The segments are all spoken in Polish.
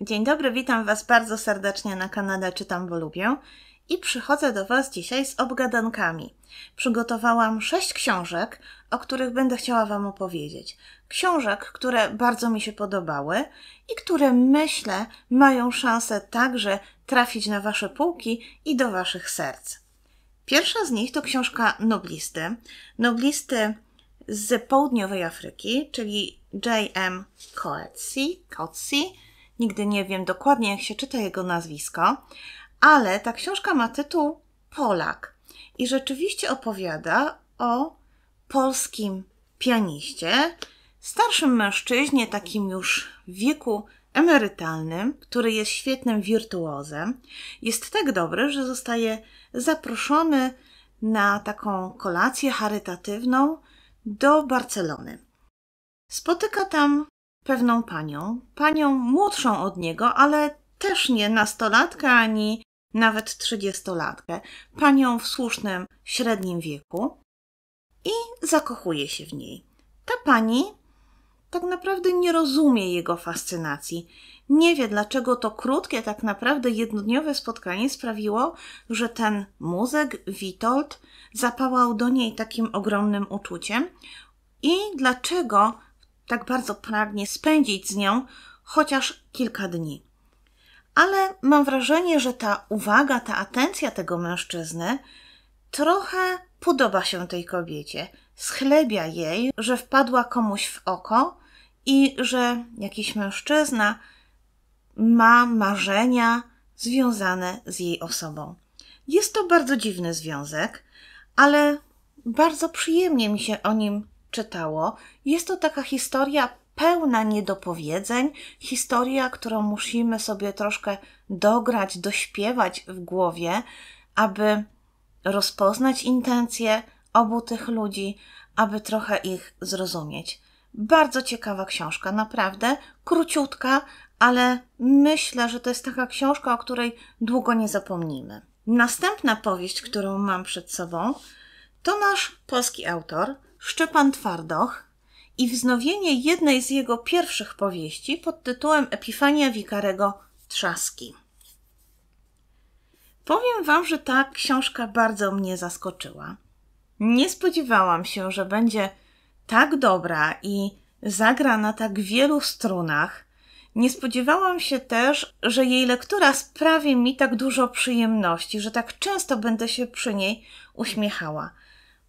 Dzień dobry, witam Was bardzo serdecznie na kanale Czytam, bo lubię i przychodzę do Was dzisiaj z obgadankami. Przygotowałam sześć książek, o których będę chciała Wam opowiedzieć. Książek, które bardzo mi się podobały i które myślę mają szansę także trafić na Wasze półki i do Waszych serc. Pierwsza z nich to książka Noblisty. Noblisty z południowej Afryki, czyli J.M. Coetzee, Coetzee nigdy nie wiem dokładnie, jak się czyta jego nazwisko, ale ta książka ma tytuł Polak i rzeczywiście opowiada o polskim pianiście, starszym mężczyźnie, takim już w wieku emerytalnym, który jest świetnym wirtuozem. Jest tak dobry, że zostaje zaproszony na taką kolację charytatywną do Barcelony. Spotyka tam pewną panią, panią młodszą od niego, ale też nie nastolatkę ani nawet trzydziestolatkę, panią w słusznym średnim wieku i zakochuje się w niej. Ta pani tak naprawdę nie rozumie jego fascynacji. Nie wie, dlaczego to krótkie, tak naprawdę jednodniowe spotkanie sprawiło, że ten muzek, Witold, zapałał do niej takim ogromnym uczuciem i dlaczego tak bardzo pragnie spędzić z nią chociaż kilka dni. Ale mam wrażenie, że ta uwaga, ta atencja tego mężczyzny trochę podoba się tej kobiecie. Schlebia jej, że wpadła komuś w oko i że jakiś mężczyzna ma marzenia związane z jej osobą. Jest to bardzo dziwny związek, ale bardzo przyjemnie mi się o nim czytało. Jest to taka historia pełna niedopowiedzeń, historia, którą musimy sobie troszkę dograć, dośpiewać w głowie, aby rozpoznać intencje obu tych ludzi, aby trochę ich zrozumieć. Bardzo ciekawa książka, naprawdę króciutka, ale myślę, że to jest taka książka, o której długo nie zapomnimy. Następna powieść, którą mam przed sobą, to nasz polski autor Szczepan Twardoch i wznowienie jednej z jego pierwszych powieści pod tytułem Epifania Wikarego Trzaski. Powiem Wam, że ta książka bardzo mnie zaskoczyła. Nie spodziewałam się, że będzie tak dobra i zagra na tak wielu strunach. Nie spodziewałam się też, że jej lektura sprawi mi tak dużo przyjemności, że tak często będę się przy niej uśmiechała.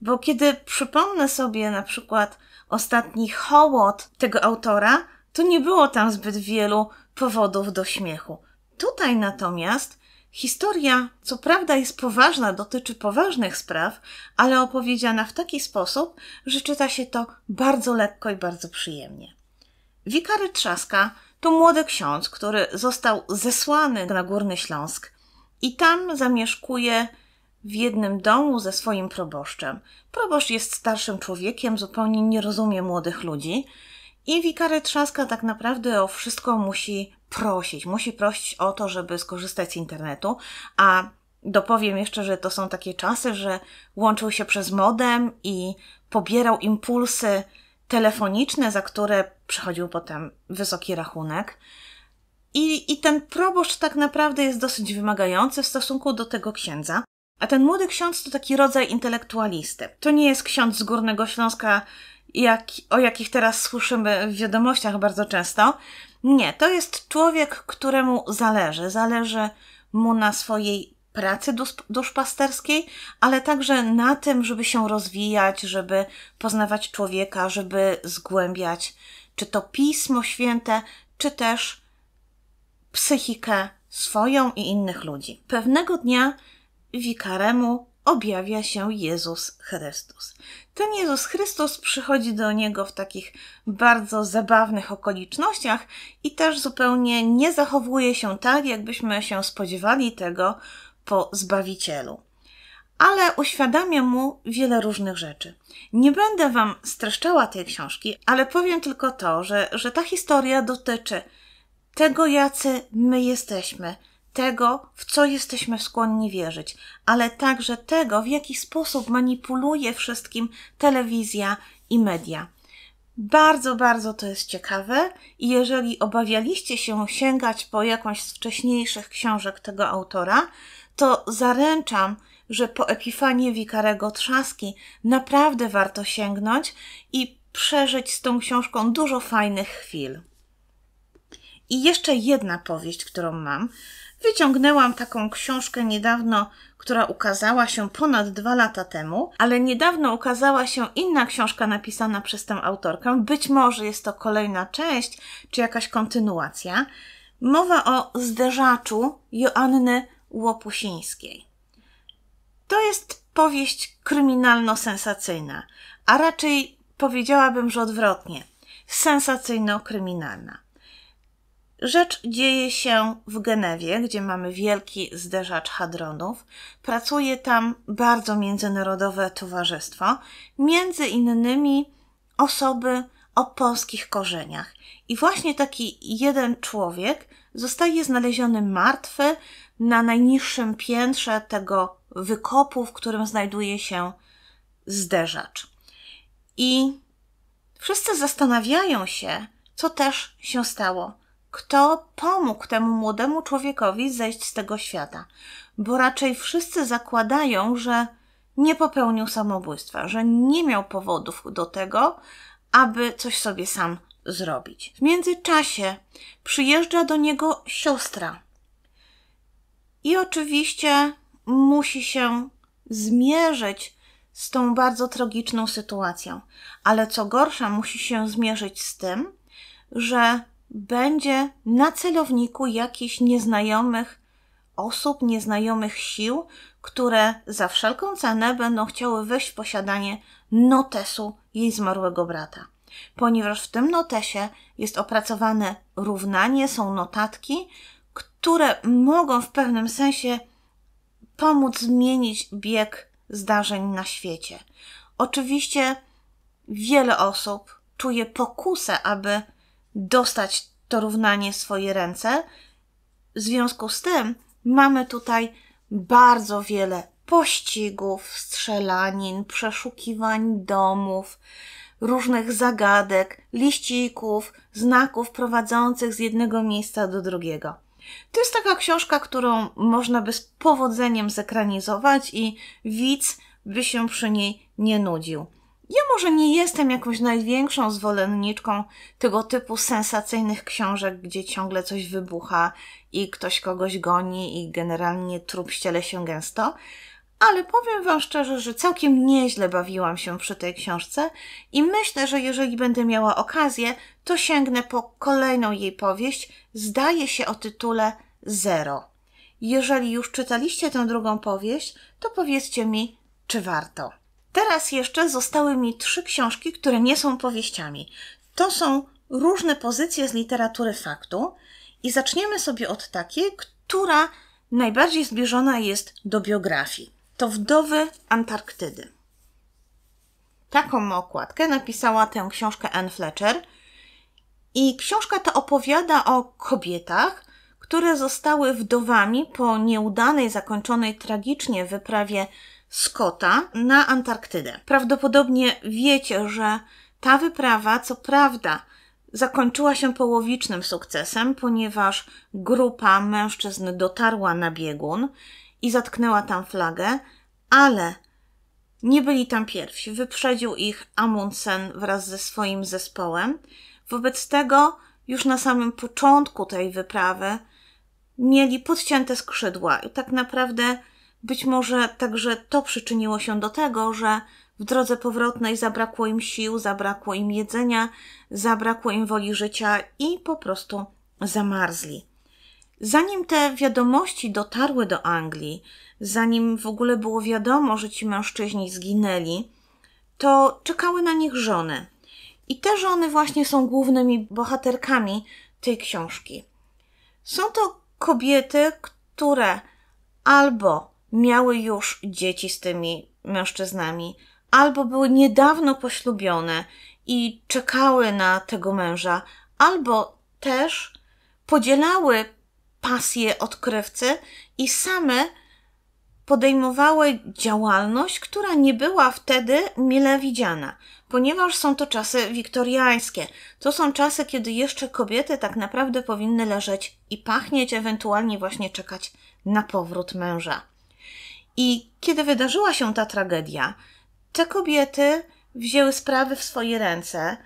Bo kiedy przypomnę sobie na przykład ostatni hołot tego autora, to nie było tam zbyt wielu powodów do śmiechu. Tutaj natomiast historia, co prawda jest poważna, dotyczy poważnych spraw, ale opowiedziana w taki sposób, że czyta się to bardzo lekko i bardzo przyjemnie. Wikary Trzaska to młody ksiądz, który został zesłany na Górny Śląsk i tam zamieszkuje w jednym domu ze swoim proboszczem. Proboszcz jest starszym człowiekiem, zupełnie nie rozumie młodych ludzi i wikary Trzaska tak naprawdę o wszystko musi prosić. Musi prosić o to, żeby skorzystać z internetu, a dopowiem jeszcze, że to są takie czasy, że łączył się przez modem i pobierał impulsy telefoniczne, za które przychodził potem wysoki rachunek. I, I ten proboszcz tak naprawdę jest dosyć wymagający w stosunku do tego księdza. A ten młody ksiądz to taki rodzaj intelektualisty. To nie jest ksiądz z Górnego Śląska, jak, o jakich teraz słyszymy w wiadomościach bardzo często. Nie, to jest człowiek, któremu zależy. Zależy mu na swojej pracy duszpasterskiej, ale także na tym, żeby się rozwijać, żeby poznawać człowieka, żeby zgłębiać czy to Pismo Święte, czy też psychikę swoją i innych ludzi. Pewnego dnia wikaremu objawia się Jezus Chrystus. Ten Jezus Chrystus przychodzi do niego w takich bardzo zabawnych okolicznościach i też zupełnie nie zachowuje się tak, jakbyśmy się spodziewali tego po Zbawicielu. Ale uświadamia mu wiele różnych rzeczy. Nie będę wam streszczała tej książki, ale powiem tylko to, że, że ta historia dotyczy tego, jacy my jesteśmy, tego, w co jesteśmy skłonni wierzyć, ale także tego, w jaki sposób manipuluje wszystkim telewizja i media. Bardzo, bardzo to jest ciekawe i jeżeli obawialiście się sięgać po jakąś z wcześniejszych książek tego autora, to zaręczam, że po Epifanie Wikarego Trzaski naprawdę warto sięgnąć i przeżyć z tą książką dużo fajnych chwil. I jeszcze jedna powieść, którą mam. Wyciągnęłam taką książkę niedawno, która ukazała się ponad dwa lata temu, ale niedawno ukazała się inna książka napisana przez tę autorkę. Być może jest to kolejna część, czy jakaś kontynuacja. Mowa o zderzaczu Joanny Łopusińskiej. To jest powieść kryminalno-sensacyjna, a raczej powiedziałabym, że odwrotnie sensacyjno-kryminalna. Rzecz dzieje się w Genewie, gdzie mamy wielki zderzacz hadronów. Pracuje tam bardzo międzynarodowe towarzystwo, między innymi osoby o polskich korzeniach. I właśnie taki jeden człowiek zostaje znaleziony martwy na najniższym piętrze tego wykopu, w którym znajduje się zderzacz. I wszyscy zastanawiają się, co też się stało kto pomógł temu młodemu człowiekowi zejść z tego świata, bo raczej wszyscy zakładają, że nie popełnił samobójstwa, że nie miał powodów do tego, aby coś sobie sam zrobić. W międzyczasie przyjeżdża do niego siostra i oczywiście musi się zmierzyć z tą bardzo tragiczną sytuacją, ale co gorsza, musi się zmierzyć z tym, że będzie na celowniku jakichś nieznajomych osób, nieznajomych sił, które za wszelką cenę będą chciały wejść w posiadanie notesu jej zmarłego brata. Ponieważ w tym notesie jest opracowane równanie, są notatki, które mogą w pewnym sensie pomóc zmienić bieg zdarzeń na świecie. Oczywiście wiele osób czuje pokusę, aby dostać to równanie w swoje ręce. W związku z tym mamy tutaj bardzo wiele pościgów, strzelanin, przeszukiwań domów, różnych zagadek, liścików, znaków prowadzących z jednego miejsca do drugiego. To jest taka książka, którą można by z powodzeniem zekranizować i widz by się przy niej nie nudził. Ja może nie jestem jakąś największą zwolenniczką tego typu sensacyjnych książek, gdzie ciągle coś wybucha i ktoś kogoś goni i generalnie trup ściele się gęsto, ale powiem Wam szczerze, że całkiem nieźle bawiłam się przy tej książce i myślę, że jeżeli będę miała okazję, to sięgnę po kolejną jej powieść. Zdaje się o tytule Zero. Jeżeli już czytaliście tę drugą powieść, to powiedzcie mi, czy warto. Teraz jeszcze zostały mi trzy książki, które nie są powieściami. To są różne pozycje z literatury faktu i zaczniemy sobie od takiej, która najbardziej zbliżona jest do biografii. To Wdowy Antarktydy. Taką okładkę napisała tę książkę Anne Fletcher i książka ta opowiada o kobietach, które zostały wdowami po nieudanej, zakończonej tragicznie wyprawie Scotta na Antarktydę. Prawdopodobnie wiecie, że ta wyprawa, co prawda, zakończyła się połowicznym sukcesem, ponieważ grupa mężczyzn dotarła na biegun i zatknęła tam flagę, ale nie byli tam pierwsi. Wyprzedził ich Amundsen wraz ze swoim zespołem. Wobec tego już na samym początku tej wyprawy mieli podcięte skrzydła i tak naprawdę być może także to przyczyniło się do tego, że w drodze powrotnej zabrakło im sił, zabrakło im jedzenia, zabrakło im woli życia i po prostu zamarzli. Zanim te wiadomości dotarły do Anglii, zanim w ogóle było wiadomo, że ci mężczyźni zginęli, to czekały na nich żony. I te żony właśnie są głównymi bohaterkami tej książki. Są to kobiety, które albo miały już dzieci z tymi mężczyznami, albo były niedawno poślubione i czekały na tego męża, albo też podzielały pasję odkrywcy i same podejmowały działalność, która nie była wtedy mile widziana, ponieważ są to czasy wiktoriańskie. To są czasy, kiedy jeszcze kobiety tak naprawdę powinny leżeć i pachnieć, ewentualnie właśnie czekać na powrót męża. I kiedy wydarzyła się ta tragedia, te kobiety wzięły sprawy w swoje ręce,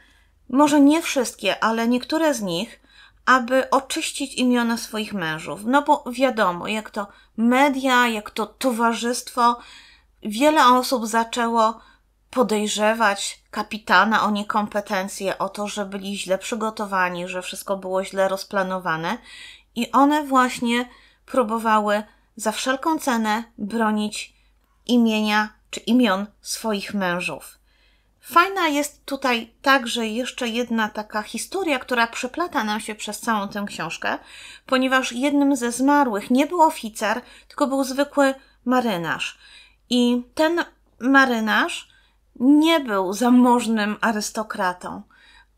może nie wszystkie, ale niektóre z nich, aby oczyścić imiona swoich mężów. No bo wiadomo, jak to media, jak to towarzystwo, wiele osób zaczęło podejrzewać kapitana o niekompetencje, o to, że byli źle przygotowani, że wszystko było źle rozplanowane, i one właśnie próbowały za wszelką cenę bronić imienia czy imion swoich mężów. Fajna jest tutaj także jeszcze jedna taka historia, która przeplata nam się przez całą tę książkę, ponieważ jednym ze zmarłych nie był oficer, tylko był zwykły marynarz. I ten marynarz nie był zamożnym arystokratą.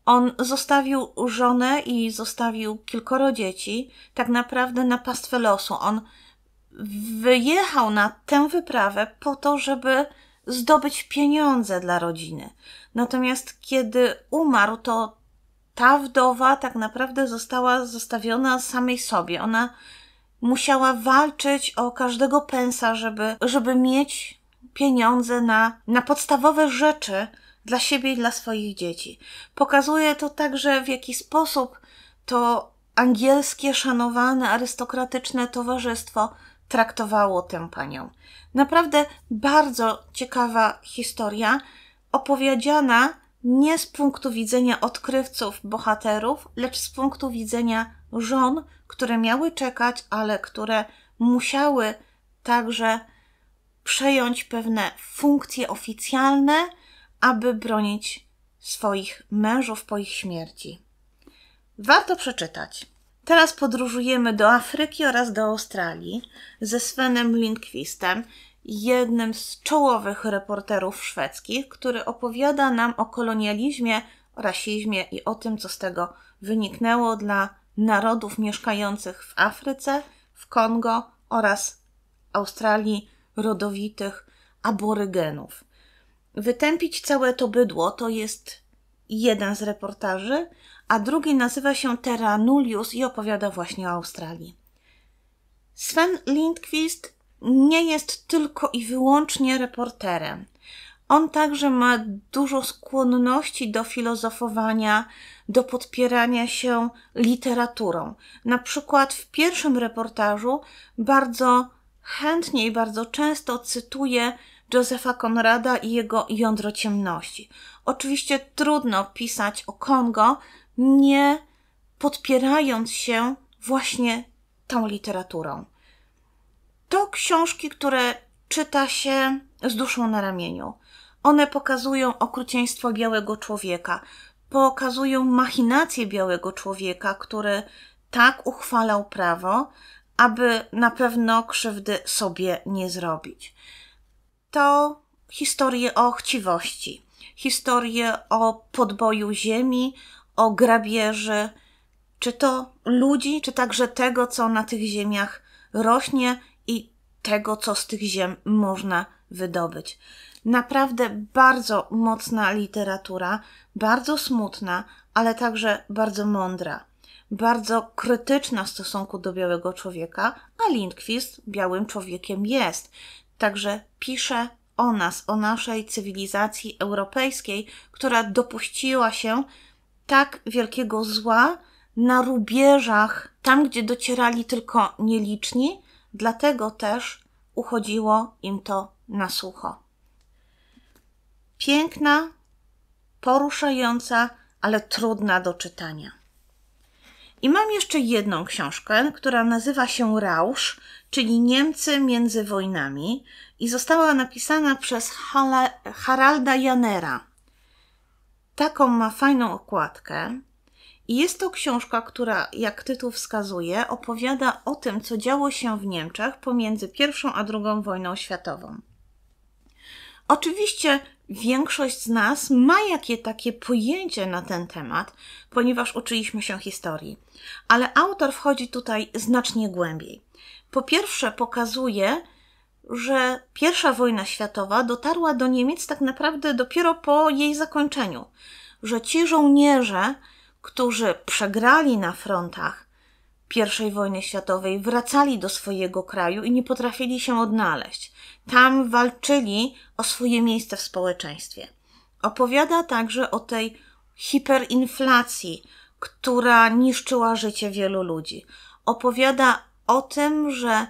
On zostawił żonę i zostawił kilkoro dzieci, tak naprawdę na pastwę losu. On wyjechał na tę wyprawę po to, żeby zdobyć pieniądze dla rodziny. Natomiast kiedy umarł, to ta wdowa tak naprawdę została zostawiona samej sobie. Ona musiała walczyć o każdego pensa, żeby, żeby mieć pieniądze na, na podstawowe rzeczy dla siebie i dla swoich dzieci. Pokazuje to także, w jaki sposób to angielskie, szanowane, arystokratyczne towarzystwo traktowało tę panią. Naprawdę bardzo ciekawa historia, opowiedziana nie z punktu widzenia odkrywców, bohaterów, lecz z punktu widzenia żon, które miały czekać, ale które musiały także przejąć pewne funkcje oficjalne, aby bronić swoich mężów po ich śmierci. Warto przeczytać. Teraz podróżujemy do Afryki oraz do Australii ze Svenem Lindquistem, jednym z czołowych reporterów szwedzkich, który opowiada nam o kolonializmie, o rasizmie i o tym, co z tego wyniknęło dla narodów mieszkających w Afryce, w Kongo oraz Australii rodowitych aborygenów. Wytępić całe to bydło to jest jeden z reportaży, a drugi nazywa się Terra Nullius i opowiada właśnie o Australii. Sven Lindquist nie jest tylko i wyłącznie reporterem. On także ma dużo skłonności do filozofowania, do podpierania się literaturą. Na przykład w pierwszym reportażu bardzo chętnie i bardzo często cytuje Josefa Konrada i jego Jądro Ciemności. Oczywiście trudno pisać o Kongo, nie podpierając się właśnie tą literaturą. To książki, które czyta się z duszą na ramieniu. One pokazują okrucieństwo białego człowieka, pokazują machinacje białego człowieka, który tak uchwalał prawo, aby na pewno krzywdy sobie nie zrobić. To historie o chciwości, historie o podboju ziemi, o grabieży, czy to ludzi, czy także tego, co na tych ziemiach rośnie i tego, co z tych ziem można wydobyć. Naprawdę bardzo mocna literatura, bardzo smutna, ale także bardzo mądra, bardzo krytyczna w stosunku do białego człowieka, a Lindquist białym człowiekiem jest. Także pisze o nas, o naszej cywilizacji europejskiej, która dopuściła się tak wielkiego zła na rubieżach, tam gdzie docierali tylko nieliczni, dlatego też uchodziło im to na sucho. Piękna, poruszająca, ale trudna do czytania. I mam jeszcze jedną książkę, która nazywa się Rausch, czyli Niemcy między wojnami i została napisana przez Hala, Haralda Janera. Taką ma fajną okładkę. I jest to książka, która, jak tytuł wskazuje, opowiada o tym, co działo się w Niemczech pomiędzy I a II wojną światową. Oczywiście większość z nas ma jakie takie pojęcie na ten temat, ponieważ uczyliśmy się historii. Ale autor wchodzi tutaj znacznie głębiej. Po pierwsze, pokazuje, że pierwsza wojna światowa dotarła do Niemiec tak naprawdę dopiero po jej zakończeniu, że ci żołnierze, którzy przegrali na frontach, i wojny światowej wracali do swojego kraju i nie potrafili się odnaleźć. Tam walczyli o swoje miejsce w społeczeństwie. Opowiada także o tej hiperinflacji, która niszczyła życie wielu ludzi. Opowiada o tym, że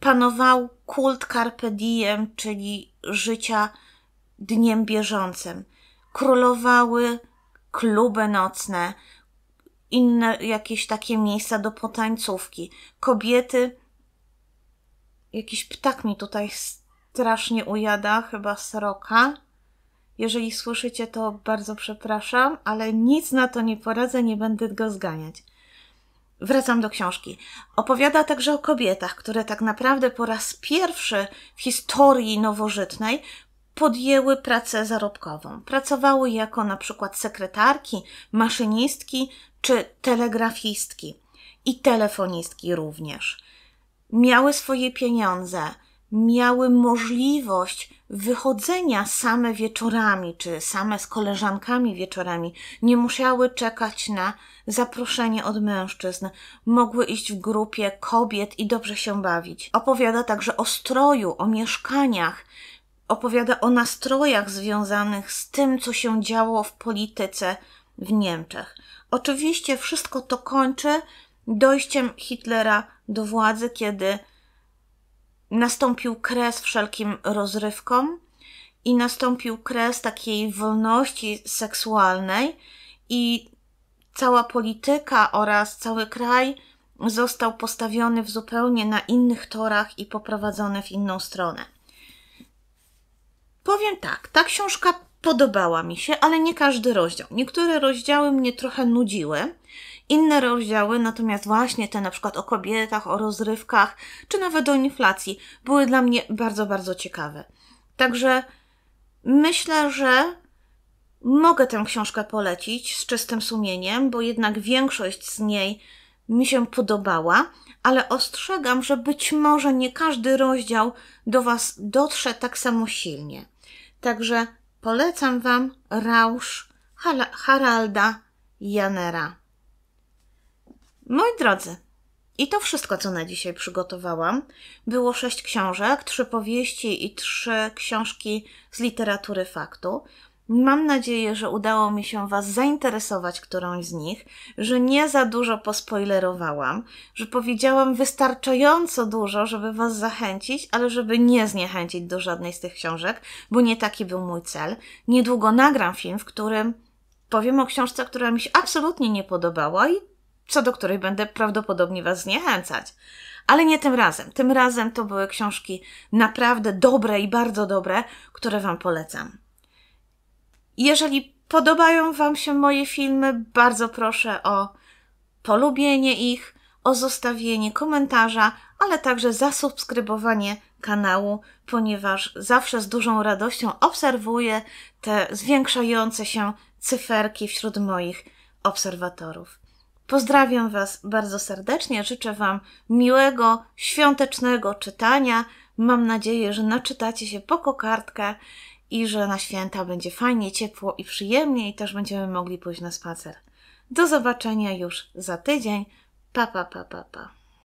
panował kult carpe diem, czyli życia dniem bieżącym. Królowały kluby nocne, inne jakieś takie miejsca do potańcówki. Kobiety, jakiś ptak mi tutaj strasznie ujada, chyba sroka. Jeżeli słyszycie, to bardzo przepraszam, ale nic na to nie poradzę, nie będę go zganiać. Wracam do książki. Opowiada także o kobietach, które tak naprawdę po raz pierwszy w historii nowożytnej podjęły pracę zarobkową. Pracowały jako na przykład sekretarki, maszynistki, czy telegrafistki i telefonistki również miały swoje pieniądze, miały możliwość wychodzenia same wieczorami, czy same z koleżankami wieczorami, nie musiały czekać na zaproszenie od mężczyzn, mogły iść w grupie kobiet i dobrze się bawić. Opowiada także o stroju, o mieszkaniach, opowiada o nastrojach związanych z tym, co się działo w polityce w Niemczech. Oczywiście wszystko to kończy dojściem Hitlera do władzy, kiedy nastąpił kres wszelkim rozrywkom i nastąpił kres takiej wolności seksualnej i cała polityka oraz cały kraj został postawiony w zupełnie na innych torach i poprowadzony w inną stronę. Powiem tak, ta książka Podobała mi się, ale nie każdy rozdział. Niektóre rozdziały mnie trochę nudziły, inne rozdziały, natomiast właśnie te na przykład o kobietach, o rozrywkach, czy nawet o inflacji, były dla mnie bardzo, bardzo ciekawe. Także myślę, że mogę tę książkę polecić z czystym sumieniem, bo jednak większość z niej mi się podobała, ale ostrzegam, że być może nie każdy rozdział do Was dotrze tak samo silnie. Także polecam Wam Rausz Haralda Janera. Moi drodzy, i to wszystko, co na dzisiaj przygotowałam. Było sześć książek, trzy powieści i trzy książki z literatury faktu. Mam nadzieję, że udało mi się Was zainteresować którąś z nich, że nie za dużo pospoilerowałam, że powiedziałam wystarczająco dużo, żeby Was zachęcić, ale żeby nie zniechęcić do żadnej z tych książek, bo nie taki był mój cel. Niedługo nagram film, w którym powiem o książce, która mi się absolutnie nie podobała i co do której będę prawdopodobnie Was zniechęcać. Ale nie tym razem. Tym razem to były książki naprawdę dobre i bardzo dobre, które Wam polecam. Jeżeli podobają Wam się moje filmy, bardzo proszę o polubienie ich, o zostawienie komentarza, ale także zasubskrybowanie kanału, ponieważ zawsze z dużą radością obserwuję te zwiększające się cyferki wśród moich obserwatorów. Pozdrawiam Was bardzo serdecznie, życzę Wam miłego, świątecznego czytania. Mam nadzieję, że naczytacie się po kokardkę i że na święta będzie fajnie, ciepło i przyjemnie i też będziemy mogli pójść na spacer. Do zobaczenia już za tydzień. Pa, pa, pa, pa, pa.